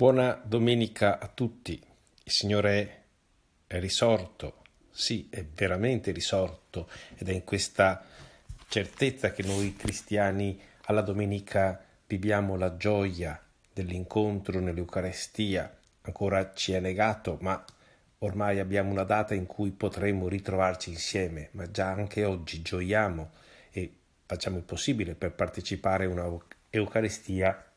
Buona domenica a tutti. Il Signore è risorto, sì, è veramente risorto ed è in questa certezza che noi cristiani alla domenica viviamo la gioia dell'incontro nell'Eucarestia. Ancora ci è negato, ma ormai abbiamo una data in cui potremo ritrovarci insieme, ma già anche oggi gioiamo e facciamo il possibile per partecipare a una Eucaristia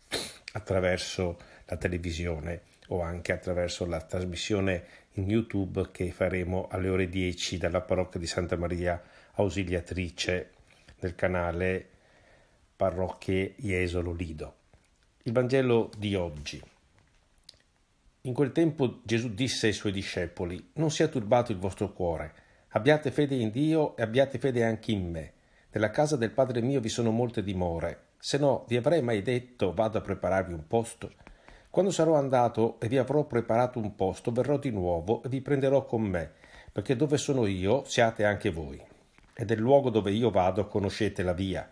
attraverso la televisione o anche attraverso la trasmissione in YouTube che faremo alle ore 10 dalla parrocchia di Santa Maria Ausiliatrice del canale Parrocchie Jesolo Lido. Il Vangelo di oggi. In quel tempo Gesù disse ai suoi discepoli, non sia turbato il vostro cuore, abbiate fede in Dio e abbiate fede anche in me. Nella casa del Padre mio vi sono molte dimore, se no vi avrei mai detto vado a prepararvi un posto quando sarò andato e vi avrò preparato un posto, verrò di nuovo e vi prenderò con me, perché dove sono io siate anche voi. Ed è il luogo dove io vado conoscete la via.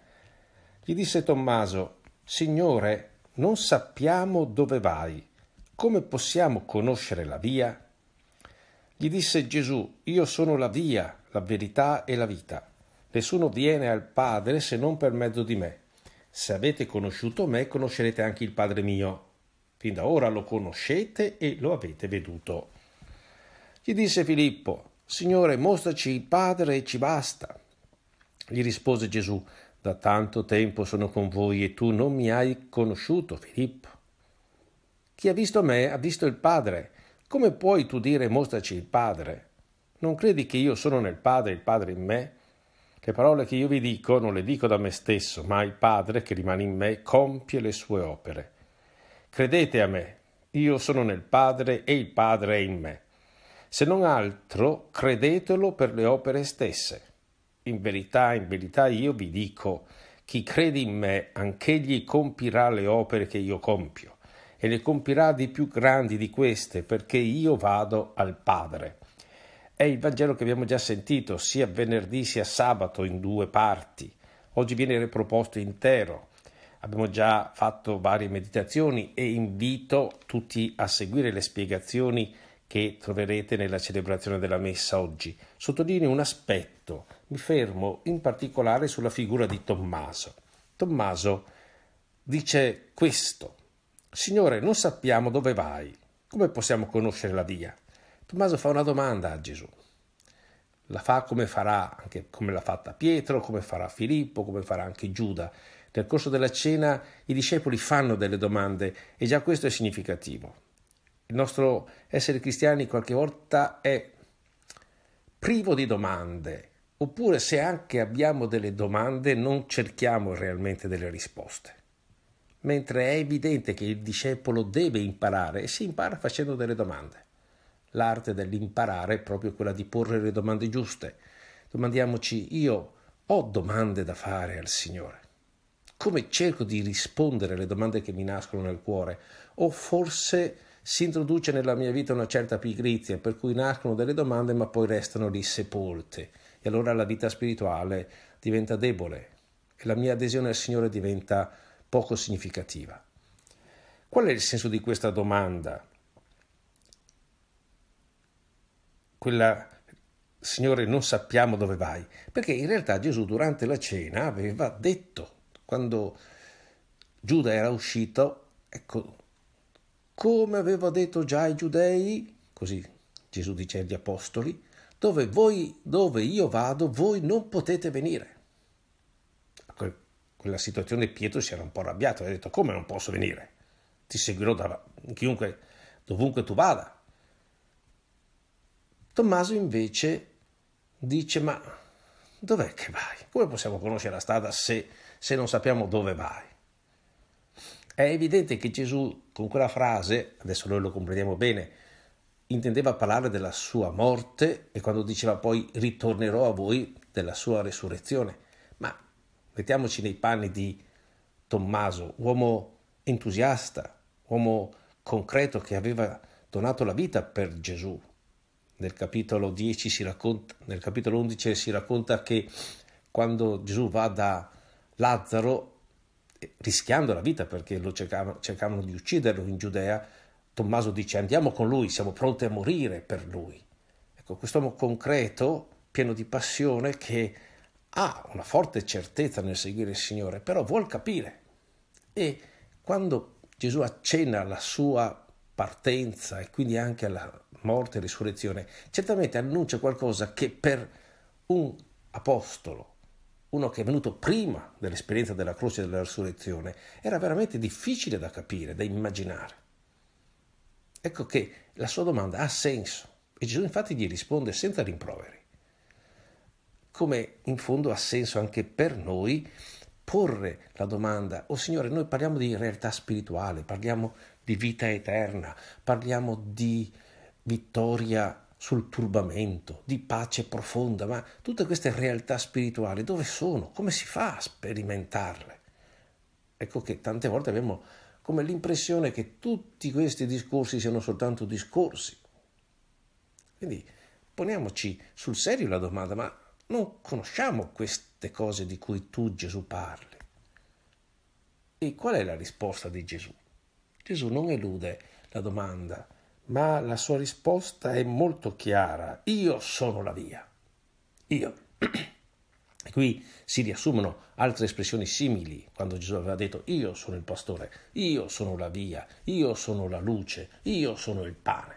Gli disse Tommaso, Signore, non sappiamo dove vai. Come possiamo conoscere la via? Gli disse Gesù, Io sono la via, la verità e la vita. Nessuno viene al Padre se non per mezzo di me. Se avete conosciuto me, conoscerete anche il Padre mio fin da ora lo conoscete e lo avete veduto. Gli disse Filippo, Signore, mostraci il Padre e ci basta. Gli rispose Gesù, da tanto tempo sono con voi e tu non mi hai conosciuto, Filippo. Chi ha visto me ha visto il Padre. Come puoi tu dire mostraci il Padre? Non credi che io sono nel Padre e il Padre in me? Le parole che io vi dico non le dico da me stesso, ma il Padre che rimane in me compie le sue opere. Credete a me, io sono nel Padre e il Padre è in me. Se non altro, credetelo per le opere stesse. In verità, in verità io vi dico, chi crede in me, anch'egli compirà le opere che io compio, e le compirà di più grandi di queste, perché io vado al Padre. È il Vangelo che abbiamo già sentito sia venerdì sia sabato in due parti. Oggi viene riproposto intero Abbiamo già fatto varie meditazioni e invito tutti a seguire le spiegazioni che troverete nella celebrazione della messa oggi. Sottolineo un aspetto, mi fermo in particolare sulla figura di Tommaso. Tommaso dice questo, Signore, non sappiamo dove vai, come possiamo conoscere la via? Tommaso fa una domanda a Gesù. La fa come farà anche come l'ha fatta Pietro, come farà Filippo, come farà anche Giuda. Nel corso della cena i discepoli fanno delle domande e già questo è significativo. Il nostro essere cristiani qualche volta è privo di domande, oppure se anche abbiamo delle domande non cerchiamo realmente delle risposte. Mentre è evidente che il discepolo deve imparare e si impara facendo delle domande. L'arte dell'imparare è proprio quella di porre le domande giuste. Domandiamoci, io ho domande da fare al Signore come cerco di rispondere alle domande che mi nascono nel cuore, o forse si introduce nella mia vita una certa pigrizia, per cui nascono delle domande ma poi restano lì sepolte, e allora la vita spirituale diventa debole e la mia adesione al Signore diventa poco significativa. Qual è il senso di questa domanda? Quella, Signore, non sappiamo dove vai, perché in realtà Gesù durante la cena aveva detto quando Giuda era uscito, ecco, come aveva detto già ai giudei, così Gesù dice agli apostoli, dove, voi, dove io vado, voi non potete venire. Ecco, quella situazione Pietro si era un po' arrabbiato, ha detto come non posso venire? Ti seguirò da chiunque, dovunque tu vada. Tommaso invece dice ma Dov'è che vai? Come possiamo conoscere la strada se, se non sappiamo dove vai? È evidente che Gesù con quella frase, adesso noi lo comprendiamo bene, intendeva parlare della sua morte e quando diceva poi ritornerò a voi della sua resurrezione. Ma mettiamoci nei panni di Tommaso, uomo entusiasta, uomo concreto che aveva donato la vita per Gesù, nel capitolo, 10 racconta, nel capitolo 11 si racconta che quando Gesù va da Lazzaro, eh, rischiando la vita perché lo cercavano, cercavano di ucciderlo in Giudea, Tommaso dice andiamo con lui, siamo pronti a morire per lui. Ecco, quest'uomo concreto, pieno di passione, che ha una forte certezza nel seguire il Signore, però vuol capire. E quando Gesù accenna alla sua partenza e quindi anche alla morte e risurrezione, certamente annuncia qualcosa che per un apostolo, uno che è venuto prima dell'esperienza della croce e della risurrezione, era veramente difficile da capire, da immaginare. Ecco che la sua domanda ha senso e Gesù infatti gli risponde senza rimproveri. Come in fondo ha senso anche per noi porre la domanda, oh Signore, noi parliamo di realtà spirituale, parliamo di vita eterna, parliamo di vittoria sul turbamento, di pace profonda, ma tutte queste realtà spirituali dove sono? Come si fa a sperimentarle? Ecco che tante volte abbiamo come l'impressione che tutti questi discorsi siano soltanto discorsi. Quindi poniamoci sul serio la domanda, ma non conosciamo queste cose di cui tu Gesù parli. E qual è la risposta di Gesù? Gesù non elude la domanda ma la sua risposta è molto chiara. Io sono la via. Io. E qui si riassumono altre espressioni simili quando Gesù aveva detto io sono il pastore, io sono la via, io sono la luce, io sono il pane.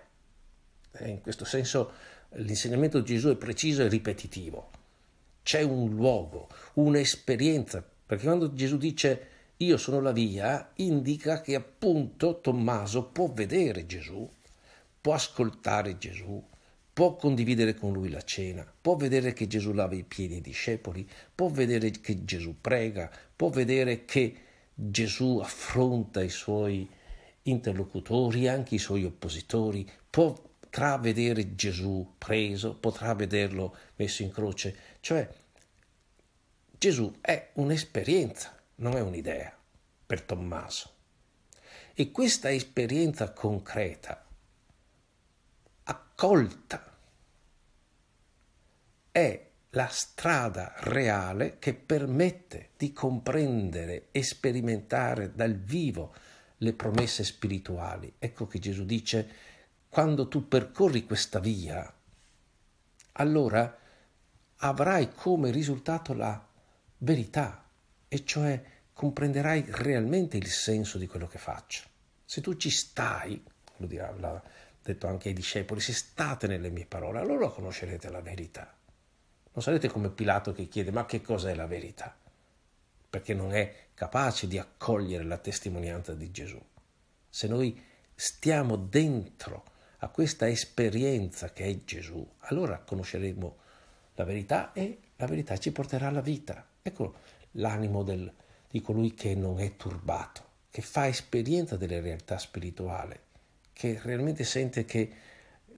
E eh, in questo senso l'insegnamento di Gesù è preciso e ripetitivo. C'è un luogo, un'esperienza, perché quando Gesù dice io sono la via, indica che appunto Tommaso può vedere Gesù può ascoltare Gesù, può condividere con lui la cena, può vedere che Gesù lava i piedi ai discepoli, può vedere che Gesù prega, può vedere che Gesù affronta i suoi interlocutori, anche i suoi oppositori, potrà vedere Gesù preso, potrà vederlo messo in croce, cioè Gesù è un'esperienza, non è un'idea per Tommaso. E questa esperienza concreta colta. È la strada reale che permette di comprendere e sperimentare dal vivo le promesse spirituali. Ecco che Gesù dice, quando tu percorri questa via, allora avrai come risultato la verità, e cioè comprenderai realmente il senso di quello che faccio. Se tu ci stai, lo dirà la, detto anche ai discepoli, se state nelle mie parole, allora conoscerete la verità. Non sarete come Pilato che chiede, ma che cos'è la verità? Perché non è capace di accogliere la testimonianza di Gesù. Se noi stiamo dentro a questa esperienza che è Gesù, allora conosceremo la verità e la verità ci porterà alla vita. Ecco l'animo del, di colui che non è turbato, che fa esperienza della realtà spirituale che realmente sente che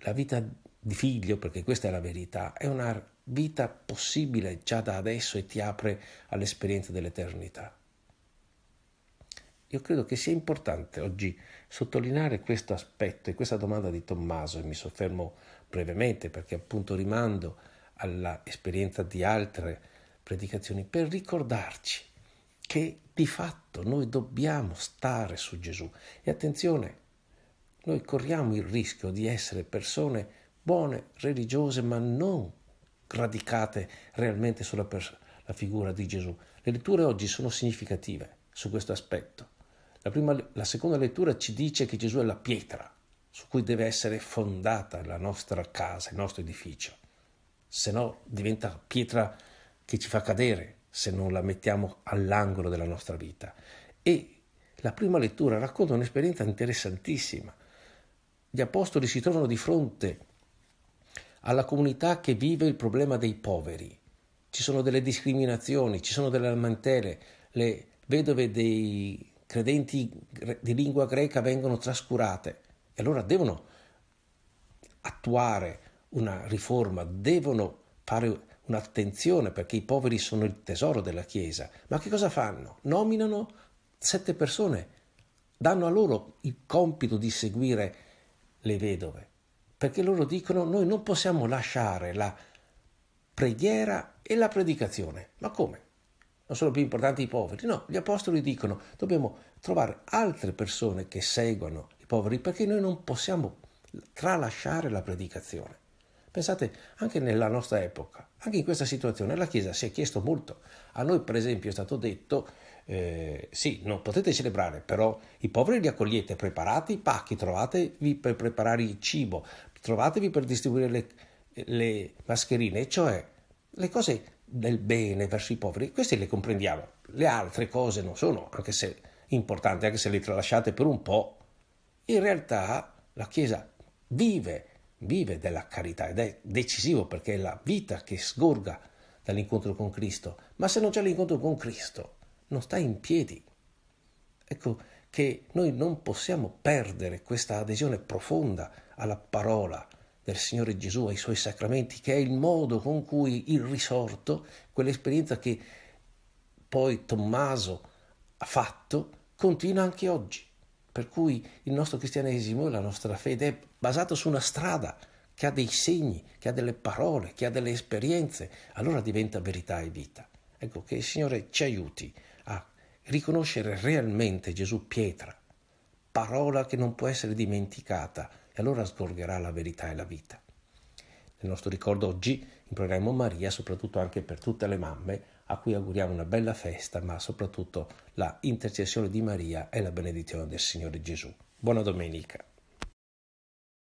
la vita di figlio, perché questa è la verità, è una vita possibile già da adesso e ti apre all'esperienza dell'eternità. Io credo che sia importante oggi sottolineare questo aspetto e questa domanda di Tommaso e mi soffermo brevemente perché appunto rimando all'esperienza di altre predicazioni per ricordarci che di fatto noi dobbiamo stare su Gesù. E attenzione, noi corriamo il rischio di essere persone buone, religiose, ma non radicate realmente sulla pers- figura di Gesù. Le letture oggi sono significative su questo aspetto. La, prima, la seconda lettura ci dice che Gesù è la pietra su cui deve essere fondata la nostra casa, il nostro edificio. Se no diventa pietra che ci fa cadere se non la mettiamo all'angolo della nostra vita. E la prima lettura racconta un'esperienza interessantissima gli apostoli si trovano di fronte alla comunità che vive il problema dei poveri. Ci sono delle discriminazioni, ci sono delle lamentele, le vedove dei credenti di lingua greca vengono trascurate e allora devono attuare una riforma, devono fare un'attenzione perché i poveri sono il tesoro della Chiesa. Ma che cosa fanno? Nominano sette persone, danno a loro il compito di seguire le vedove, perché loro dicono noi non possiamo lasciare la preghiera e la predicazione. Ma come? Non sono più importanti i poveri? No, gli apostoli dicono dobbiamo trovare altre persone che seguano i poveri perché noi non possiamo tralasciare la predicazione. Pensate, anche nella nostra epoca, anche in questa situazione, la Chiesa si è chiesto molto. A noi, per esempio, è stato detto, eh, sì, non potete celebrare, però i poveri li accogliete, preparate i pacchi, trovatevi per preparare il cibo, trovatevi per distribuire le, le mascherine, cioè le cose del bene verso i poveri, queste le comprendiamo. Le altre cose non sono, anche se importanti, anche se le tralasciate per un po'. In realtà la Chiesa vive vive della carità ed è decisivo perché è la vita che sgorga dall'incontro con Cristo, ma se non c'è l'incontro con Cristo non sta in piedi. Ecco che noi non possiamo perdere questa adesione profonda alla parola del Signore Gesù, ai suoi sacramenti, che è il modo con cui il risorto, quell'esperienza che poi Tommaso ha fatto, continua anche oggi per cui il nostro cristianesimo, e la nostra fede è basata su una strada che ha dei segni, che ha delle parole, che ha delle esperienze, allora diventa verità e vita. Ecco che il Signore ci aiuti a riconoscere realmente Gesù pietra, parola che non può essere dimenticata e allora sgorgerà la verità e la vita. Nel nostro ricordo oggi in programma Maria, soprattutto anche per tutte le mamme, a cui auguriamo una bella festa, ma soprattutto la intercessione di Maria e la benedizione del Signore Gesù. Buona domenica.